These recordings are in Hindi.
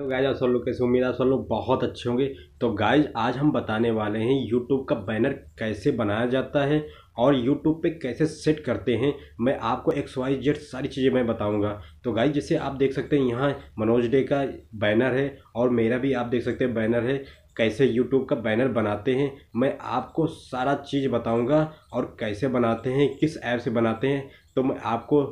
तो गाइज आप सब लोग कैसे उम्मीद आप सब लोग बहुत अच्छे होंगे तो गाइज आज हम बताने वाले हैं यूट्यूब का बैनर कैसे बनाया जाता है और यूट्यूब पे कैसे सेट करते हैं मैं आपको एक्स वाई जेड सारी चीज़ें मैं बताऊंगा तो गाइज जैसे आप देख सकते हैं यहाँ मनोज डे का बैनर है और मेरा भी आप देख सकते हैं बैनर है कैसे यूट्यूब का बैनर बनाते हैं मैं आपको सारा चीज़ बताऊँगा और कैसे बनाते हैं किस ऐप से बनाते हैं तो मैं आपको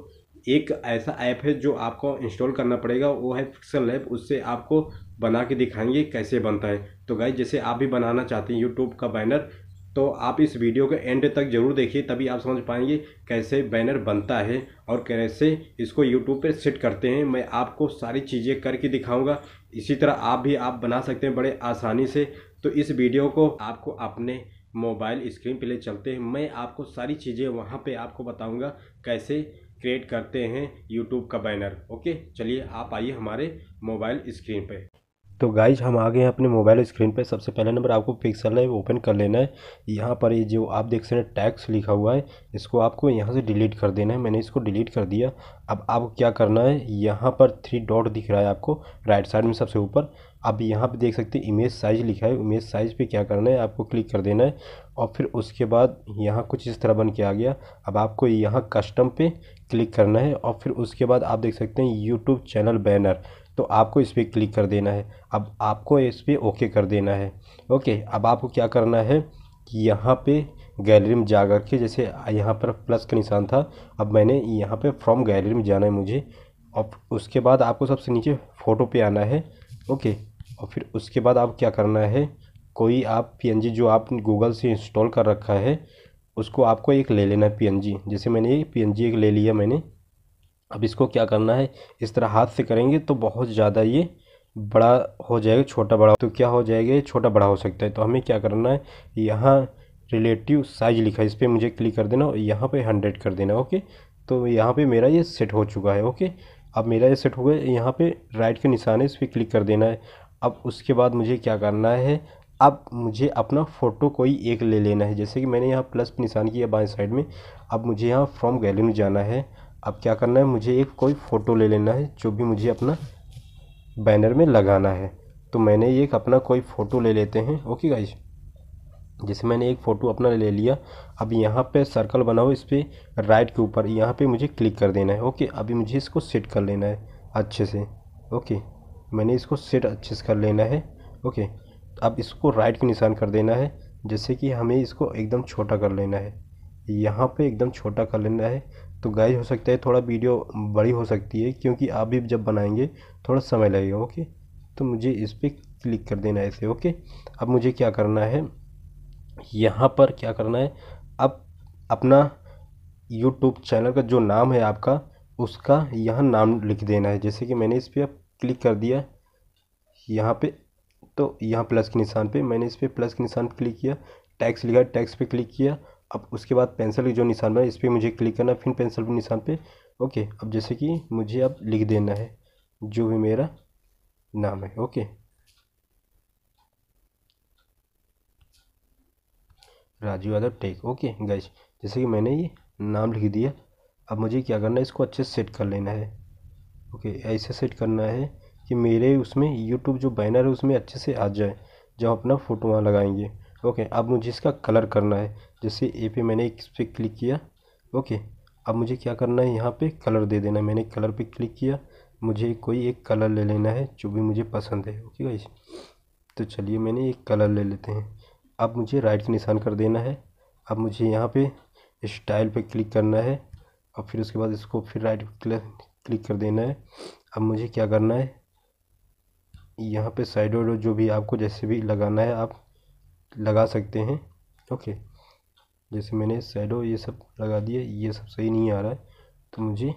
एक ऐसा ऐप है जो आपको इंस्टॉल करना पड़ेगा वो है पिक्सल लैब उससे आपको बना के दिखाएंगे कैसे बनता है तो गाइज जैसे आप भी बनाना चाहते हैं यूट्यूब का बैनर तो आप इस वीडियो के एंड तक जरूर देखिए तभी आप समझ पाएंगे कैसे बैनर बनता है और कैसे इसको यूट्यूब पर सेट करते हैं मैं आपको सारी चीज़ें करके दिखाऊँगा इसी तरह आप भी आप बना सकते हैं बड़े आसानी से तो इस वीडियो को आपको अपने मोबाइल स्क्रीन पे ले चलते हैं मैं आपको सारी चीज़ें वहाँ पे आपको बताऊँगा कैसे क्रिएट करते हैं यूट्यूब का बैनर ओके चलिए आप आइए हमारे मोबाइल स्क्रीन पे तो गाइज हम आ गए हैं अपने मोबाइल स्क्रीन पे सबसे पहला नंबर आपको पिक्सल है ओपन कर लेना है यहाँ पर ये जो आप देख सकते हैं टैक्स लिखा हुआ है इसको आपको यहाँ से डिलीट कर देना है मैंने इसको डिलीट कर दिया अब आपको क्या करना है यहाँ पर थ्री डॉट दिख रहा है आपको राइट साइड में सबसे ऊपर अब यहाँ पर देख सकते हैं इमेज साइज लिखा है इमेज साइज पे क्या करना है आपको क्लिक कर देना है और फिर उसके बाद यहाँ कुछ इस तरह बन के आ गया अब आपको यहाँ कस्टम पे क्लिक करना है और फिर उसके बाद आप देख सकते हैं यूट्यूब चैनल बैनर तो आपको इस पर क्लिक कर देना है अब आपको इस पर ओके कर देना है ओके अब आपको क्या करना है कि यहाँ पे गैलरी में जा कर के जैसे यहाँ पर प्लस का निशान था अब मैंने यहाँ पे फ्रॉम गैलरी में जाना है मुझे और उसके बाद आपको सबसे नीचे फ़ोटो पे आना है ओके और फिर उसके बाद आप क्या करना है कोई आप पी जो आप गूगल से इंस्टॉल कर रखा है उसको आपको एक ले लेना है पी जैसे मैंने ये एक ले लिया मैंने अब इसको क्या करना है इस तरह हाथ से करेंगे तो बहुत ज़्यादा ये बड़ा हो जाएगा छोटा बड़ा तो क्या हो जाएगा ये छोटा बड़ा हो सकता है तो हमें क्या करना है यहाँ रिलेटिव साइज लिखा है इस पर मुझे क्लिक कर देना और यहाँ पर हंड्रेड कर देना ओके तो यहाँ पर मेरा ये सेट हो चुका है ओके अब मेरा ये सेट हो गया यहाँ पर राइट के निशान है इस पर क्लिक कर देना है अब उसके बाद मुझे क्या करना है अब मुझे अपना फ़ोटो कोई एक ले लेना है जैसे कि मैंने यहाँ प्लस निशान किया बाएं साइड में अब मुझे यहाँ फ्रॉम गैलरी में जाना है अब क्या करना है मुझे एक कोई फ़ोटो ले लेना है जो भी मुझे अपना बैनर में लगाना है तो मैंने एक अपना कोई फ़ोटो ले लेते हैं ओके गाइज जैसे मैंने एक फ़ोटो अपना ले लिया अब यहाँ पे सर्कल बनाओ इस पर राइट के ऊपर यहाँ पे मुझे क्लिक कर देना है ओके अभी मुझे इसको सेट कर लेना है अच्छे से ओके मैंने इसको सेट अच्छे से कर लेना है ओके अब इसको राइट के निशान कर देना है जैसे कि हमें इसको एकदम छोटा कर लेना है यहाँ पे एकदम छोटा कर लेना है तो गाइज हो सकता है थोड़ा वीडियो बड़ी हो सकती है क्योंकि आप भी जब बनाएंगे थोड़ा समय लगेगा ओके तो मुझे इस पर क्लिक कर देना है इसे ओके अब मुझे क्या करना है यहाँ पर क्या करना है अब अपना यूट्यूब चैनल का जो नाम है आपका उसका यहाँ नाम लिख देना है जैसे कि मैंने इस पर क्लिक कर दिया यहाँ पे तो यहाँ प्लस के निशान पे मैंने इस पर प्लस के निशान पर क्लिक किया टैक्स लिखा टैक्स पे क्लिक किया अब उसके बाद पेंसिल के जो निशान बना इस पर मुझे क्लिक करना फिर पेंसिल के निशान पे ओके अब जैसे कि मुझे अब लिख देना है जो भी मेरा नाम है okay Raju Yadav tech okay guys जैसे कि मैंने ये नाम लिख दिया अब मुझे क्या करना है इसको अच्छे से सेट कर लेना है ओके ऐसे सेट करना है कि मेरे उसमें यूट्यूब जो बैनर है उसमें अच्छे से आ जाए जब अपना फ़ोटो वहाँ लगाएंगे ओके अब मुझे इसका कलर करना है जैसे ए पे मैंने इस पर क्लिक किया ओके अब मुझे क्या करना है यहाँ पे कलर दे देना है मैंने कलर पे क्लिक किया मुझे कोई एक कलर ले लेना है जो भी मुझे पसंद है ओके भाई तो चलिए मैंने एक कलर ले लेते हैं अब मुझे राइट का निशान कर देना है अब मुझे यहाँ पे स्टाइल पे क्लिक करना है और फिर उसके बाद इसको फिर राइट क्लिक कर देना है अब मुझे क्या करना है यहाँ पे साइड और जो भी आपको जैसे भी लगाना है आप लगा सकते हैं ओके जैसे मैंने सैडो ये सब लगा दिया ये सब सही नहीं आ रहा है तो मुझे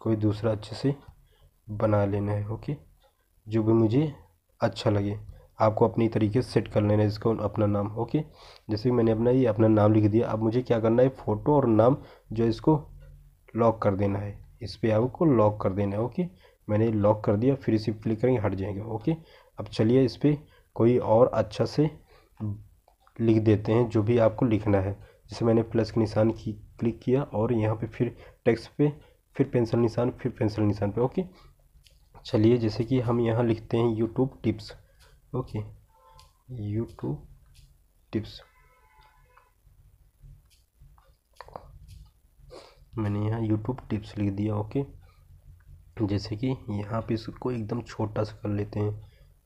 कोई दूसरा अच्छे से बना लेना है ओके जो भी मुझे अच्छा लगे आपको अपनी तरीके से सेट कर लेना है इसको अपना नाम ओके जैसे कि मैंने अपना ये अपना नाम लिख दिया अब मुझे क्या करना है फ़ोटो और नाम जो इसको लॉक कर देना है इस पर आपको लॉक कर देना है ओके मैंने लॉक कर दिया फिर इसे क्लिक करेंगे हट जाएंगे ओके अब चलिए इस पर कोई और अच्छा से लिख देते हैं जो भी आपको लिखना है जैसे मैंने प्लस के निशान की क्लिक किया और यहाँ पे फिर टेक्स्ट पे फिर पेंसिल निशान फिर पेंसिल निशान पे ओके चलिए जैसे कि हम यहाँ लिखते हैं YouTube tips okay YouTube tips मैंने यहाँ यूट्यूब टिप्स लिख दिया ओके जैसे कि यहाँ पे इसको एकदम छोटा सा कर लेते हैं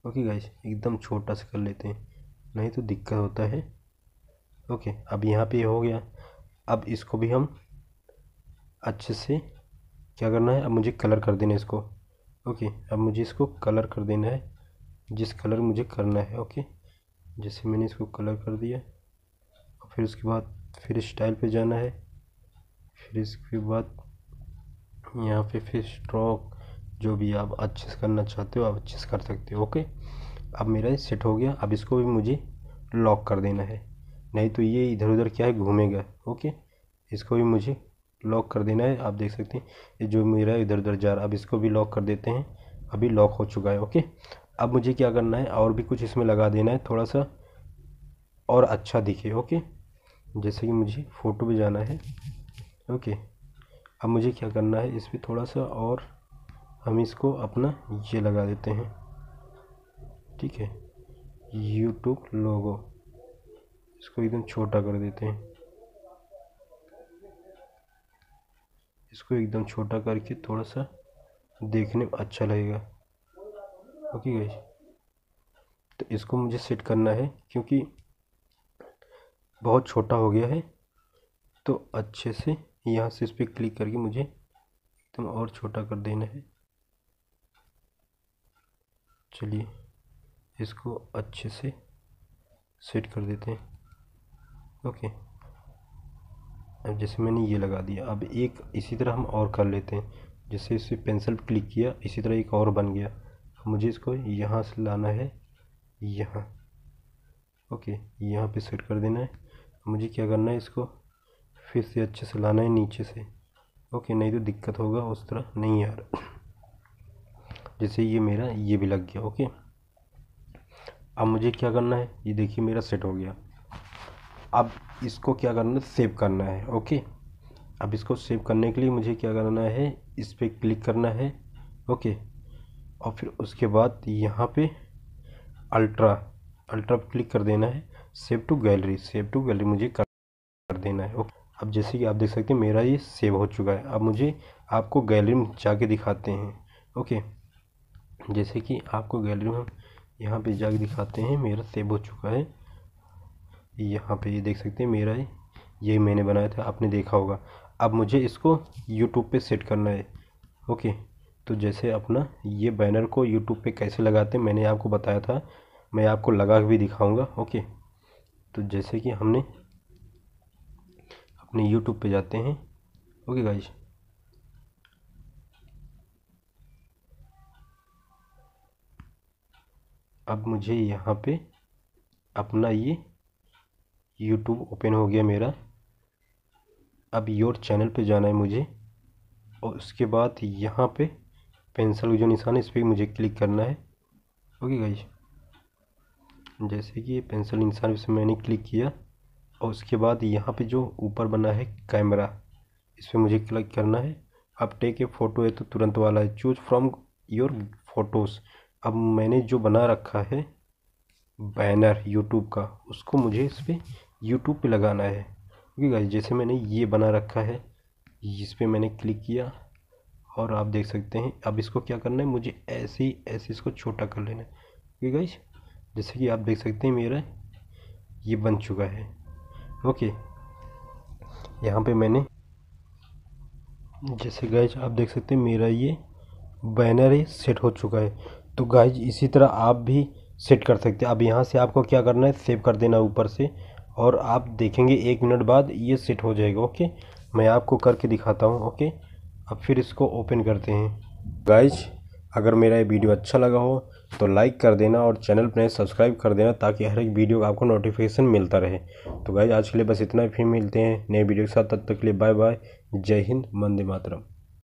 ओके गाइस एकदम छोटा सा कर लेते हैं नहीं तो दिक्कत होता है ओके अब यहाँ पे हो गया अब इसको भी हम अच्छे से क्या करना है अब मुझे कलर कर देना है इसको ओके अब मुझे इसको कलर कर देना है जिस कलर मुझे करना है ओके जैसे मैंने इसको कलर कर दिया और फिर उसके बाद फिर स्टाइल पे जाना है फिर इसके बाद यहाँ पे फिर स्ट्रोक जो भी आप अच्छे से करना चाहते हो आप अच्छे से कर सकते हो ओके अब मेरा ये सेट हो गया अब इसको भी मुझे लॉक कर देना है नहीं तो ये इधर उधर क्या है घूमेगा ओके इसको भी मुझे लॉक कर देना है आप देख सकते हैं ये जो मेरा इधर उधर जा रहा अब इसको भी लॉक कर देते हैं अभी लॉक हो चुका है ओके अब मुझे क्या करना है और भी कुछ इसमें लगा देना है थोड़ा सा और अच्छा दिखे ओके जैसे कि मुझे फ़ोटो भी जाना है ओके अब मुझे क्या करना है इस पर थोड़ा सा और हम इसको अपना ये लगा देते हैं ठीक है यूट्यूब लोगो इसको एकदम छोटा कर देते हैं इसको एकदम छोटा करके थोड़ा सा देखने में अच्छा लगेगा ओके गाइस तो इसको मुझे सेट करना है क्योंकि बहुत छोटा हो गया है तो अच्छे से यहाँ से इस पर क्लिक करके मुझे एकदम और छोटा कर देना है चलिए इसको अच्छे से सेट कर देते हैं ओके अब जैसे मैंने ये लगा दिया अब एक इसी तरह हम और कर लेते हैं जैसे इससे पेंसिल क्लिक किया इसी तरह एक और बन गया तो मुझे इसको यहाँ से लाना है यहाँ ओके यहाँ पे सेट कर देना है मुझे क्या करना है इसको फिर से अच्छे से लाना है नीचे से ओके नहीं तो दिक्कत होगा उस तरह नहीं यार जैसे ये मेरा ये भी लग गया ओके अब मुझे क्या करना है ये देखिए मेरा सेट हो गया अब इसको क्या करना है सेव करना है ओके अब इसको सेव करने के लिए मुझे क्या करना है इस पर क्लिक करना है ओके और फिर उसके बाद यहाँ पे अल्ट्रा अल्ट्रा पर क्लिक कर देना है save to gallery save to gallery मुझे कर देना है ओके अब जैसे कि आप देख सकते हैं मेरा ये सेव हो चुका है अब मुझे आपको गैलरी में जाके दिखाते हैं ओके जैसे कि आपको गैलरी में यहाँ पे जग दिखाते हैं मेरा सेब हो चुका है यहाँ पे ये देख सकते हैं मेरा है ये मैंने बनाया था आपने देखा होगा अब मुझे इसको यूट्यूब पे सेट करना है ओके तो जैसे अपना ये बैनर को यूट्यूब पे कैसे लगाते हैं मैंने आपको बताया था मैं आपको लगा भी दिखाऊंगा ओके तो जैसे कि हमने अपने यूट्यूब पे जाते हैं ओके गाइज अब मुझे यहाँ पे अपना ये यूट्यूब ओपन हो गया मेरा अब योर चैनल पे जाना है मुझे और उसके बाद यहाँ पे पेंसिल जो निशान है इस पर मुझे क्लिक करना है ओके गाइज जैसे कि पेंसिल निशान इस मैंने क्लिक किया और उसके बाद यहाँ पे जो ऊपर बना है कैमरा इस पर मुझे क्लिक करना है अब टेक ए फ़ोटो है तो तुरंत वाला है चूज फ्रॉम योर फोटोज़ अब मैंने जो बना रखा है बैनर यूट्यूब का उसको मुझे इस पर यूट्यूब पर लगाना है क्योंकि गाइस जैसे मैंने ये बना रखा है इस पर मैंने क्लिक किया और आप देख सकते हैं अब इसको क्या करना है मुझे ऐसे ही ऐसे इसको छोटा कर लेना है ठीक गाइस जैसे कि आप देख सकते हैं मेरा ये बन चुका है ओके यहाँ पे मैंने जैसे गाइस आप देख सकते हैं मेरा ये बैनर ही सेट हो चुका है तो गाइज इसी तरह आप भी सेट कर सकते हैं अब यहाँ से आपको क्या करना है सेव कर देना ऊपर से और आप देखेंगे एक मिनट बाद ये सेट हो जाएगा ओके मैं आपको करके दिखाता हूँ ओके अब फिर इसको ओपन करते हैं गाइज अगर मेरा ये वीडियो अच्छा लगा हो तो लाइक कर देना और चैनल पर सब्सक्राइब कर देना ताकि हर एक वीडियो का आपको नोटिफिकेशन मिलता रहे तो गाइज आज के लिए बस इतना ही फिर मिलते हैं नए वीडियो के साथ तब तक के लिए बाय बाय जय हिंद मंदे मातरम